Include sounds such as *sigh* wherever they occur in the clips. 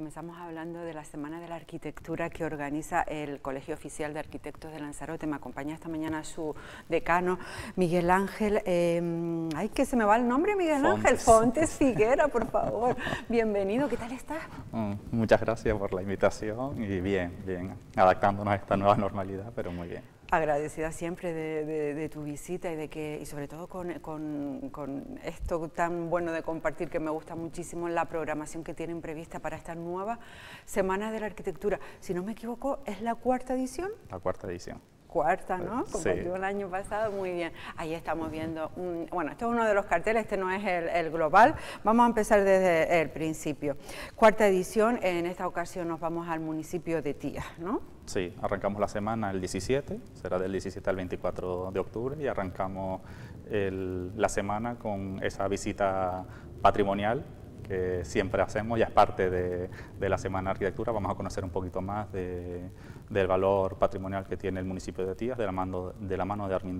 Comenzamos hablando de la Semana de la Arquitectura que organiza el Colegio Oficial de Arquitectos de Lanzarote. Me acompaña esta mañana su decano, Miguel Ángel. Em, ay, que se me va el nombre, Miguel Ángel. Fontes Figuera, por favor. Bienvenido, ¿qué tal estás? Mm, muchas gracias por la invitación y bien, bien, adaptándonos a esta nueva normalidad, pero muy bien. Agradecida siempre de, tu visita y de que y sobre todo con, con, esto tan bueno de compartir que me gusta muchísimo la programación que tienen prevista para esta nueva Semana de la Arquitectura. Si no me equivoco, ¿es la cuarta edición? La cuarta edición cuarta, ¿no? Como yo el año pasado, muy bien. Ahí estamos viendo, bueno, este es uno de los carteles, este no es el, global. Vamos a empezar desde el principio. Cuarta edición, en esta ocasión nos vamos al municipio de Tía, ¿no? Sí, arrancamos la semana el 17, será del 17 al 24 de octubre y arrancamos la semana con esa visita patrimonial que siempre hacemos, ya es parte de, la Semana Arquitectura, vamos a conocer un poquito más de del valor patrimonial que tiene el municipio de Tías de la mano de, la mano de Armin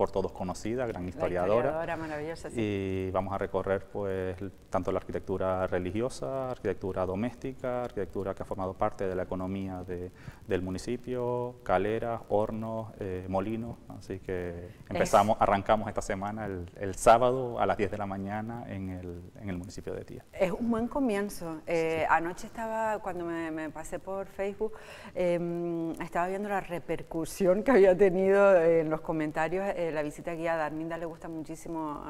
por todos conocida, gran historiadora. Y vamos a recorrer pues tanto la arquitectura religiosa, arquitectura doméstica, arquitectura que ha formado parte de la economía del municipio, caleras, hornos, eh, molinos. Así que empezamos, arrancamos esta semana el, sábado a las 10 de la mañana en el, en el municipio de Tía. Es un buen comienzo. Eh, anoche estaba, cuando me, pasé por Facebook, em, estaba viendo la repercusión que había tenido en los comentarios eh, eh, la visita guiada. A Arminda le gusta muchísimo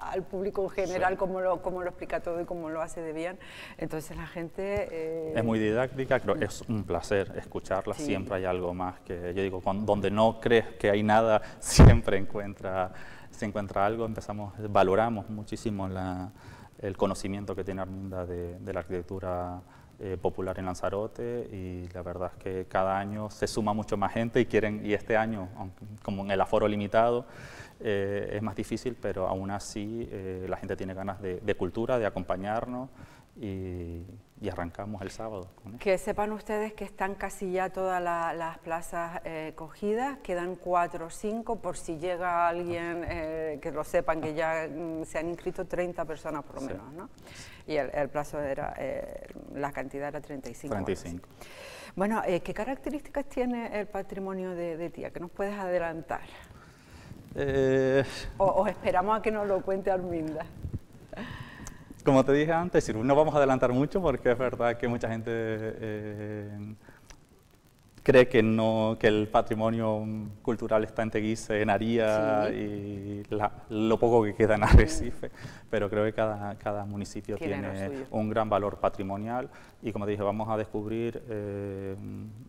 al público en general, como lo, cómo lo explica todo y cómo lo hace de bien. Entonces la gente... Eh, es muy didáctica, creo, es un placer escucharla, siempre hay algo más que, yo digo, donde no crees que hay nada, *laughs* siempre encuentra, se encuentra algo, empezamos, valoramos muchísimo el conocimiento que tiene Arminda de, de la arquitectura eh, popular en Lanzarote y la verdad es que cada año se suma mucho más gente y quieren, y este año, como en el aforo limitado, eh, es más difícil, pero aún así eh, la gente tiene ganas de, de cultura, de acompañarnos y, y arrancamos el sábado. Que sepan ustedes que están casi ya todas las plazas eh, cogidas, quedan cuatro o cinco por si llega alguien eh, que lo sepan, que ya mm, se han inscrito 30 personas por lo menos, ¿no? Y el, plazo era, eh, la cantidad era 35. y cinco. Bueno, ¿qué características tiene el patrimonio de, Tía? ¿Qué nos puedes adelantar? O, esperamos a que nos lo cuente Arminda? como te dije antes, no vamos a adelantar mucho porque es verdad que mucha gente eh, cree que, no, que el patrimonio cultural está en Teguise, en Aría y lo poco que queda en Arrecife, mm. pero creo que cada, cada municipio tiene, un gran valor patrimonial y como te dije, vamos a descubrir eh,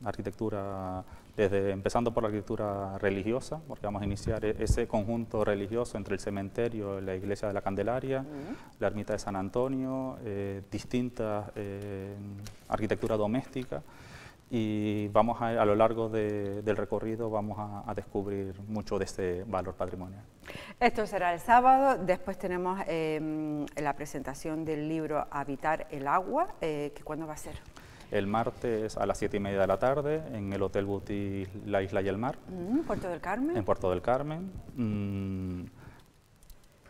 arquitectura desde empezando por la arquitectura religiosa, porque vamos a iniciar e-, ese conjunto religioso entre el cementerio, la iglesia de la Candelaria, la ermita de San Antonio, eh, distintas eh, arquitectura doméstica y vamos a, a lo largo del recorrido vamos a, descubrir mucho de este valor patrimonial. Esto será el sábado, después tenemos em, la presentación del libro Habitar el agua, eh, que ¿cuándo va a ser? el martes a las 7 y media de la tarde en el Hotel Boutique La Isla y el Mar. Mm, Puerto del Carmen. En Puerto del Carmen. Mm,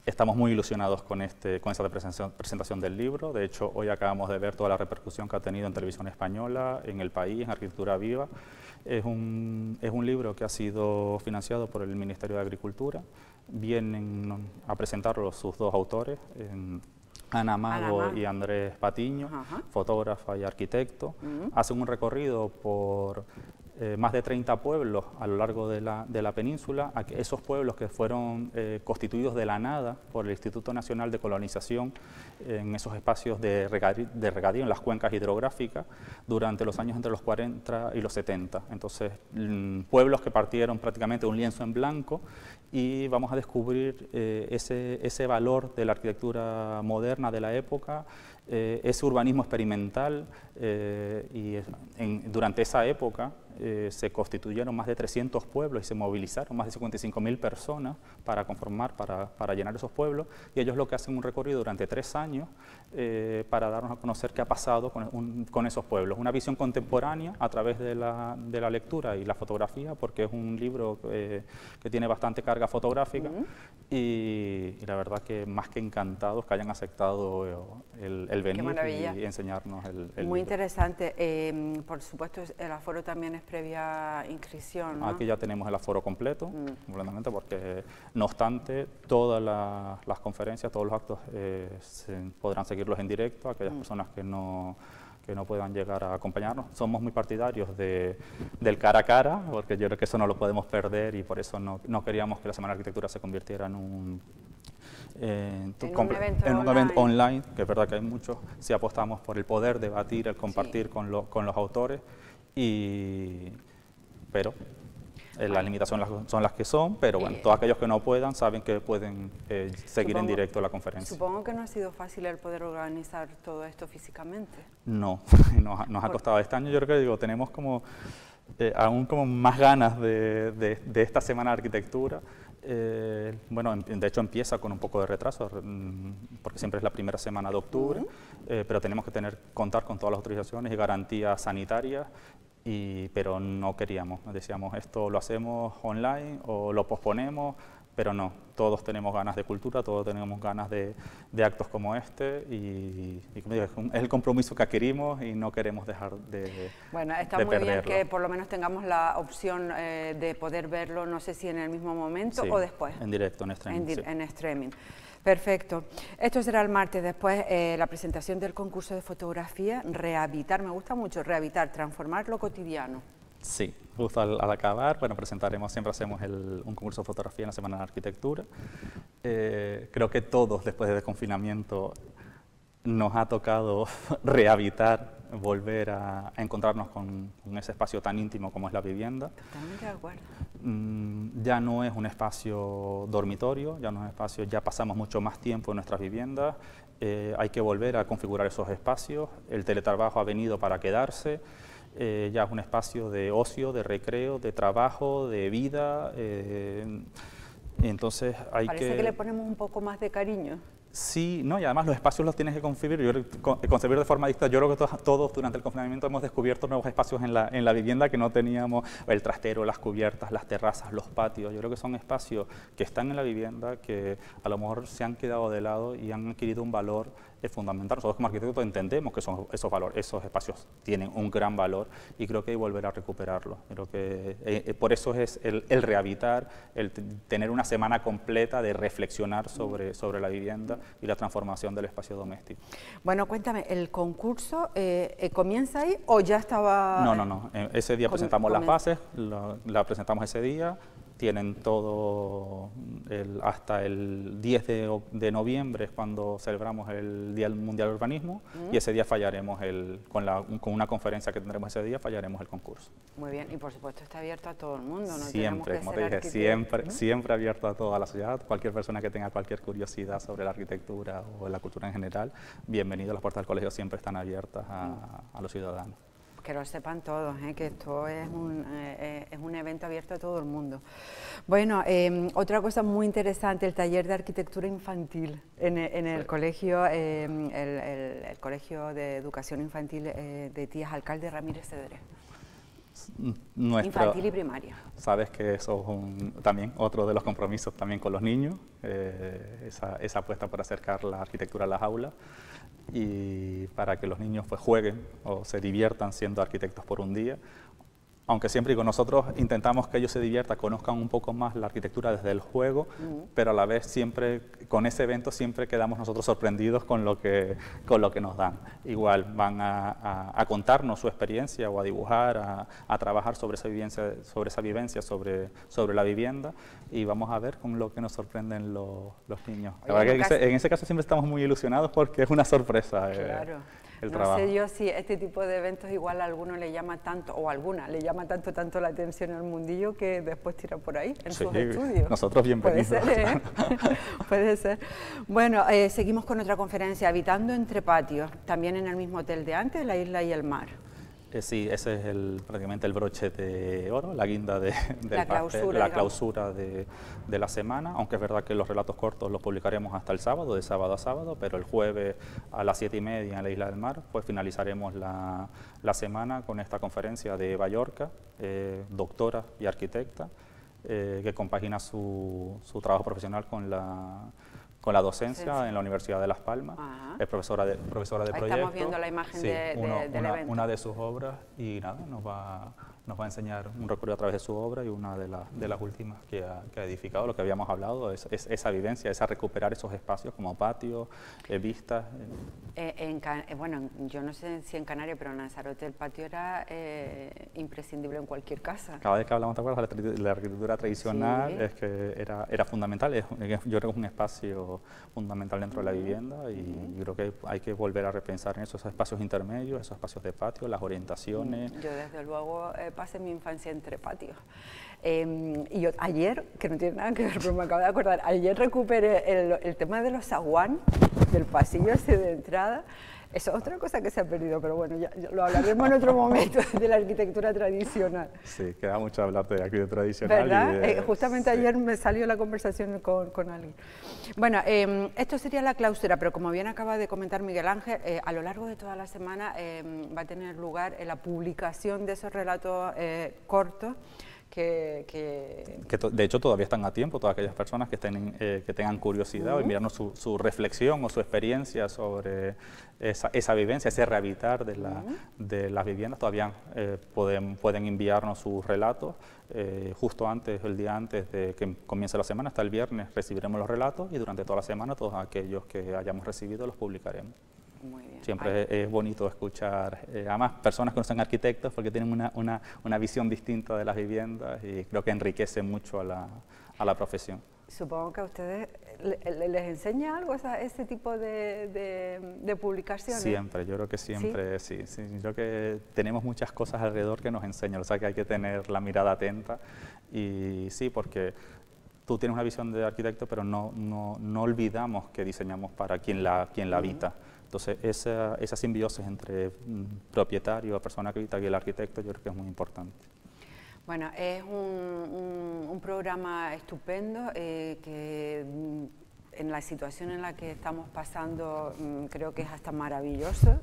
estamos muy ilusionados con, este, esta presentación, del libro. De hecho, hoy acabamos de ver toda la repercusión que ha tenido en televisión española, en el país, en Arquitectura Viva. Es un, es un libro que ha sido financiado por el Ministerio de Agricultura. Vienen a presentarlo sus dos autores. Ana Mago y Andrés Patiño, fotógrafa y arquitecto, hacen un recorrido por eh, más de 30 pueblos a lo largo de la, península, a esos pueblos que fueron eh, constituidos de la nada por el Instituto Nacional de Colonización eh, en esos espacios de regadío, en las cuencas hidrográficas, durante los años entre los 40 y los 70. Entonces, mm, pueblos que partieron prácticamente un lienzo en blanco y vamos a descubrir ese valor de la arquitectura moderna de la época, eh, ese urbanismo experimental eh, y durante esa época eh, se constituyeron más de 300 pueblos y se movilizaron más de 55.000 personas para conformar, para, llenar esos pueblos y ellos lo que hacen un recorrido durante tres años para darnos a conocer qué ha pasado con, esos pueblos. Una visión contemporánea a través de la, lectura y la fotografía porque es un libro que tiene bastante carga fotográfica y, la verdad que más que encantados que hayan aceptado el el venir y, enseñarnos el, Muy interesante. Em, por supuesto, el aforo también es previa inscripción, ¿no? Aquí ya tenemos el aforo completo, mm. completamente, porque no obstante, todas las conferencias, todos los actos eh, se, podrán seguirlos en directo, aquellas mm. personas que no que no puedan llegar a acompañarnos. Somos muy partidarios de, del cara a cara, porque yo creo que eso no lo podemos perder y por eso no, no queríamos que la Semana de Arquitectura se convirtiera en un eh, en, un evento, online. que es verdad que hay muchos, si apostamos por el poder debatir, el compartir con, los autores, y, pero eh, las limitaciones son las que son, pero bueno, eh, todos aquellos que no puedan saben que pueden seguir en directo la conferencia. Supongo que no ha sido fácil el poder organizar todo esto físicamente. No, nos, *laughs* nos ha costado. Este año yo creo que digo, tenemos como eh, aún como más ganas de, esta semana de arquitectura. Eh, bueno, em, de hecho empieza con un poco de retraso, mm, porque siempre es la primera semana de octubre, eh, pero tenemos que tener, contar con todas las autorizaciones y garantías sanitarias, pero no queríamos, decíamos esto lo hacemos online o lo posponemos pero no, todos tenemos ganas de cultura, todos tenemos ganas de, actos como este y, como digo, es el compromiso que adquirimos y no queremos dejar de, Bueno, está muy bien que por lo menos tengamos la opción eh, de poder verlo, no sé si en el mismo momento o después. En directo, en streaming. En, streaming. Perfecto. Esto será el martes, después eh, la presentación del concurso de fotografía, Rehabitar, me gusta mucho, Rehabitar, transformar lo cotidiano. Sí, justo al, acabar, bueno, presentaremos, siempre hacemos un concurso de fotografía en la Semana de Arquitectura. Eh, creo que todos, después del confinamiento, nos ha tocado *laughs* rehabilitar, volver a, encontrarnos con, ese espacio tan íntimo como es la vivienda. Totalmente de acuerdo. Mm, ya no es un espacio dormitorio, ya no es espacio, ya pasamos mucho más tiempo en nuestras viviendas, eh, hay que volver a configurar esos espacios, el teletrabajo ha venido para quedarse. Eh, ya es un espacio de ocio, de recreo, de trabajo, de vida. Eh, entonces hay que... Parece que le ponemos un poco más de cariño. Sí, no, y además los espacios los tienes que concebir, yo, concebir eh, de forma distinta. Yo creo que todos, durante el confinamiento hemos descubierto nuevos espacios en la, vivienda que no teníamos, el trastero, las cubiertas, las terrazas, los patios. Yo creo que son espacios que están en la vivienda, que a lo mejor se han quedado de lado y han adquirido un valor eh, fundamental. Nosotros como arquitectos entendemos que son esos valores, esos espacios tienen un gran valor y creo que hay que volver a recuperarlo. Creo que eh, por eso es el, rehabilitar, el tener una semana completa de reflexionar sobre la vivienda y la transformación del espacio doméstico. Bueno, cuéntame, ¿el concurso eh, eh, comienza ahí o ya estaba...? No, no, no. Eh, ese día presentamos las bases, la presentamos ese día, tienen todo, hasta el 10 de, noviembre es cuando celebramos el Día Mundial del Urbanismo mm. y ese día fallaremos, el, con, la, con, una conferencia que tendremos ese día, fallaremos el concurso. Muy bien, y por supuesto está abierto a todo el mundo, ¿no? Siempre, como te dije, siempre, siempre abierto a toda la sociedad, cualquier persona que tenga cualquier curiosidad sobre la arquitectura o la cultura en general, bienvenido, las puertas del colegio siempre están abiertas a mm. los ciudadanos que lo sepan todos, ¿eh? que esto es un, eh, eh, es un evento abierto a todo el mundo. Bueno, em, otra cosa muy interesante, el taller de arquitectura infantil en, e, el colegio, em, el, Colegio de Educación Infantil de Tías Alcalde Ramírez Cedrés. Nuestra, Infantil y primaria. Sabes que eso es también otro de los compromisos también con los niños, eh, esa, esa, apuesta por acercar la arquitectura a las aulas y para que los niños pues jueguen o se diviertan siendo arquitectos por un día aunque siempre con nosotros intentamos que ellos se diviertan, conozcan un poco más la arquitectura desde el juego, pero a la vez siempre, con ese evento siempre quedamos nosotros sorprendidos con lo que, con lo que nos dan. Igual van a, contarnos su experiencia o a dibujar, a, trabajar sobre esa vivencia, sobre, esa vivencia sobre, sobre la vivienda y vamos a ver con lo que nos sorprenden los, niños. en, ese, caso siempre estamos muy ilusionados porque es una sorpresa. Eh. Claro no sé yo si este tipo de eventos igual a alguno le llama tanto, o alguna, le llama tanto, tanto la atención al mundillo que después tira por ahí en sus estudios. Nosotros bien Puede ser, ¿eh? *laughs* Puede ser. Bueno, eh, seguimos con otra conferencia, Habitando entre Patios, también en el mismo hotel de antes, La Isla y el Mar. Eh, sí, ese es el, prácticamente el broche de oro, la guinda de, la, clausura, de, la semana, aunque es verdad que los relatos cortos los publicaremos hasta el sábado, de sábado a sábado, pero el jueves a las siete y media en la Isla del Mar, pues finalizaremos la, semana con esta conferencia de Mallorca, eh, doctora y arquitecta, eh, que compagina su trabajo profesional con la con la docencia en la Universidad de Las Palmas. Es profesora de, profesora de Estamos viendo la imagen de, una, Una de sus obras y nada, nos va nos va a enseñar un recorrido a través de su obra y una de, de las últimas que ha, edificado, lo que habíamos hablado, es, esa vivencia, esa recuperar esos espacios como patio, eh, vistas. Eh. Eh, bueno, yo no sé si en Canarias, pero en Lanzarote el patio era imprescindible en cualquier casa. Cada vez que hablamos, de La, arquitectura tradicional es que era, era fundamental, yo creo que es un espacio fundamental dentro de la vivienda y, creo que hay que volver a repensar en esos espacios intermedios, esos espacios de patio, las orientaciones. Yo desde luego pasé mi infancia entre patios. Em, y ayer, que no tiene nada que ver, pero me acabo de acordar, ayer recuperé el, tema de los aguán, del pasillo ese de entrada, es otra cosa que se ha perdido, pero bueno, ya, lo hablaremos en otro momento *laughs* de la arquitectura tradicional. Sí, queda mucho hablar de arquitectura tradicional. ¿Verdad? Eh, justamente ayer me salió la conversación con, con alguien. Bueno, em, esto sería la clausura, pero como bien acaba de comentar Miguel Ángel, eh, a lo largo de toda la semana em, va a tener lugar la publicación de esos relatos eh, cortos que... de hecho, todavía están a tiempo todas aquellas personas que, eh, que tengan curiosidad o enviarnos mirarnos su, reflexión o su experiencia sobre esa, vivencia, ese rehabilitar de, las viviendas. Todavía eh, pueden, pueden enviarnos sus relatos. Eh, justo antes, el día antes de que comience la semana, hasta el viernes, recibiremos los relatos y durante toda la semana todos aquellos que hayamos recibido los publicaremos. Siempre es, bonito escuchar eh, a más personas que no son arquitectos porque tienen una, una, una, visión distinta de las viviendas y creo que enriquece mucho a la, a la profesión. Supongo que a ustedes les, enseña algo ese tipo de, de, publicaciones. Siempre, yo creo que siempre, ¿Sí? sí, Yo creo que tenemos muchas cosas alrededor que nos enseñan, o sea que hay que tener la mirada atenta y sí, porque tú tienes una visión de arquitecto, pero no, no, no olvidamos que diseñamos para quien la, quien la habita. Entonces, esa, esa simbiosis entre mm, propietario, persona que y el arquitecto, yo creo que es muy importante. Bueno, es un, programa estupendo eh, que mm, en la situación en la que estamos pasando, mm, creo que es hasta maravilloso,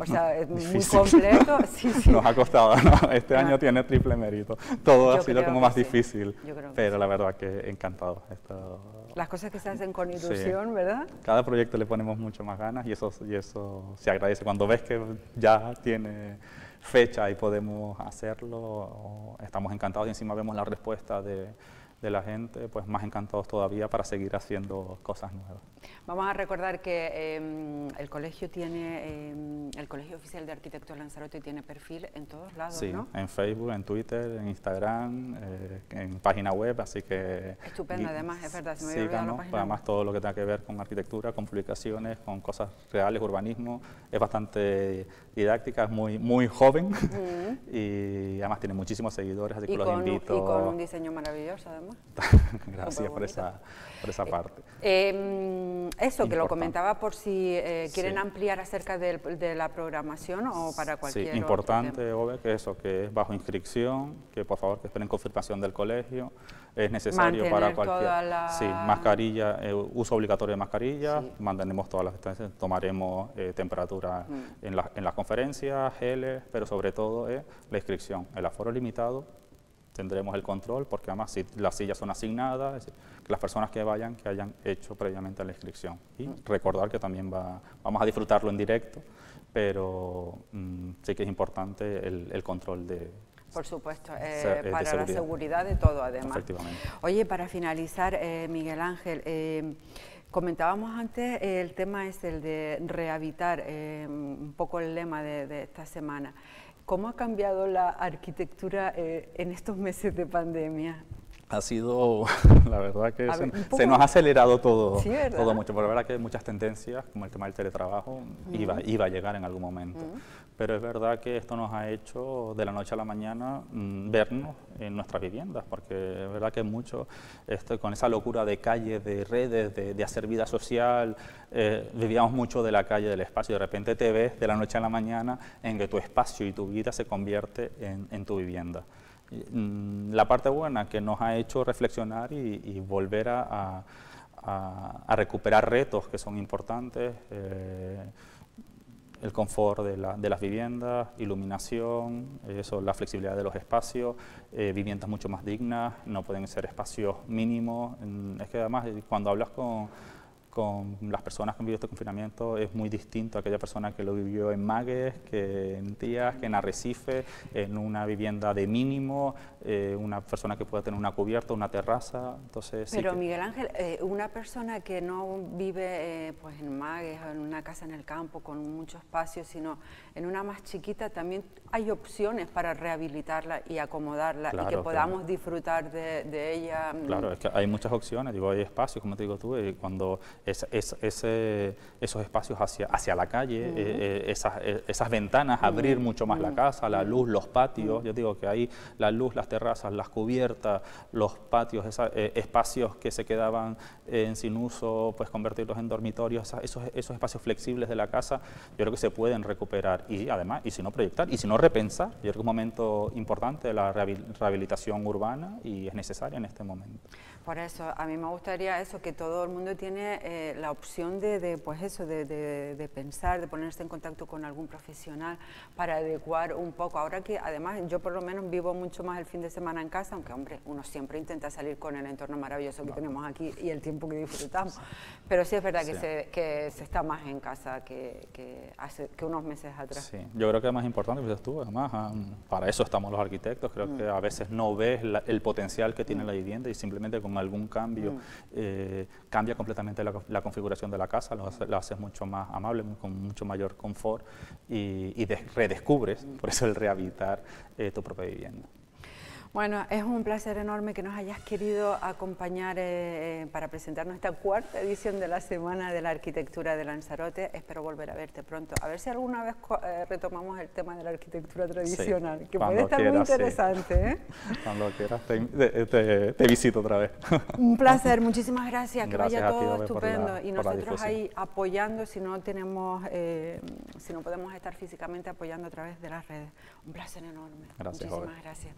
o sea, *laughs* es muy completo. *laughs* Nos ha costado, ¿no? este año tiene triple mérito, todo ha sido como más difícil, pero la verdad que encantado. Las cosas que se hacen con ilusión, ¿verdad? Cada proyecto le ponemos mucho más ganas y eso, y eso se agradece. Cuando ves que ya tiene fecha y podemos hacerlo, estamos encantados y encima vemos la respuesta de de la gente, pues más encantados todavía para seguir haciendo cosas nuevas. Vamos a recordar que em, el colegio tiene, em, el Colegio Oficial de Arquitectos de Lanzarote tiene perfil en todos lados, sí, en Facebook, en Twitter, en Instagram, eh, en página web, así que... Estupendo, además, es verdad, se me síganos, la página además todo lo que tenga que ver con arquitectura, con publicaciones, con cosas reales, urbanismo, es bastante didáctica, es muy, muy joven *laughs* y además tiene muchísimos seguidores, así que los invito... Y con un *laughs* diseño maravilloso, además. Gracias por esa, por esa eh, parte. Em, Mm, eso, que lo comentaba por si eh, quieren ampliar acerca de, la programación o para cualquier Sí, importante, Ove, que eso, que es bajo inscripción, que por favor que esperen confirmación del colegio, es necesario para cualquier... Toda la... Sí, mascarilla, eh, uso obligatorio de mascarilla, mantenemos todas las distancias, tomaremos eh, temperatura mm. en, en las conferencias, geles, pero sobre todo es la inscripción, el aforo limitado tendremos el control, porque además si las sillas son asignadas, que las personas que vayan, que hayan hecho previamente la inscripción. Y recordar que también va, vamos a disfrutarlo en directo, pero mm, sí que es importante el, control de, por supuesto, eh, para la seguridad de todo además. Oye, para finalizar, eh, Miguel Ángel, eh, comentábamos antes, el tema es el de rehabilitar un poco el lema de esta semana. ¿Cómo ha cambiado la arquitectura eh, en estos meses de pandemia? ha sido, *laughs* la verdad que se, nos ha acelerado todo, todo mucho, Por la verdad que muchas tendencias, como el tema del teletrabajo, iba, a llegar en algún momento. Pero es verdad que esto nos ha hecho de la noche a la mañana mm, vernos en nuestras viviendas, porque es verdad que mucho, este, con esa locura de calles, de redes, de, hacer vida social, eh, vivíamos mucho de la calle, del espacio, de repente te ves de la noche a la mañana en que tu espacio y tu vida se convierte en tu vivienda. Mm, la parte buena que nos ha hecho reflexionar y, volver a, a, recuperar retos que son importantes, eh, el confort de, las viviendas, iluminación, eso, la flexibilidad de los espacios, eh, viviendas mucho más dignas, no pueden ser espacios mínimos. Mm, es que además eh, cuando hablas con con las personas que han vivido este confinamiento es muy distinto a aquella persona que lo vivió en Magues, que en Tías, que en Arrecife, en una vivienda de mínimo, eh, una persona que pueda tener una cubierta, una terraza. Entonces, Pero sí Miguel Ángel, eh, una persona que no vive eh, pues en Magues, en una casa en el campo con mucho espacio, sino en una más chiquita, también hay opciones para rehabilitarla y acomodarla y que podamos disfrutar de, de, ella. Mm. Claro, es que hay muchas opciones, digo, hay espacios, como te digo tú, y cuando esos espacios hacia, hacia la calle, eh, eh, eh, esas, ventanas, abrir mucho más la casa, la luz, los patios, yo digo que ahí la luz, las terrazas, las cubiertas, los patios, esos espacios que se quedaban en sin uso, pues convertirlos en dormitorios, esos, esos, espacios flexibles de la casa, yo creo que se pueden recuperar y además, y si no proyectar, y si no repensar, yo creo que es un momento importante de la rehabilitación urbana y es necesaria en este momento. Por eso, a mí me gustaría eso, que todo el mundo tiene eh, la opción de, pues eso, de, pensar, de ponerse en contacto con algún profesional para adecuar un poco. Ahora que, además, yo por lo menos vivo mucho más el fin de semana en casa, aunque, hombre, uno siempre intenta salir con el entorno maravilloso que tenemos aquí y el tiempo que disfrutamos. Pero sí es verdad Que, se, que se está más en casa que, hace que unos meses atrás. Sí, yo creo que es más importante, pues tú, además, para eso estamos los arquitectos, creo mm. que a veces no ves el potencial que tiene la vivienda y simplemente con algún cambio, mm. eh, cambia completamente la, configuración de la casa, lo, haces mucho más amable, con mucho mayor confort y, redescubres, mm. por eso el rehabilitar eh, tu propia vivienda. Bueno, es un placer enorme que nos hayas querido acompañar eh, eh, para presentarnos esta cuarta edición de la Semana de la Arquitectura de Lanzarote. Espero volver a verte pronto. A ver si alguna vez eh, retomamos el tema de la arquitectura tradicional, que puede estar muy interesante. *laughs* Cuando quieras, te, visito otra vez. *laughs* Un placer, muchísimas gracias, que vaya todo estupendo. y nosotros ahí apoyando, si no tenemos, si no podemos estar físicamente apoyando a través de las redes. Un placer enorme. Gracias, muchísimas gracias.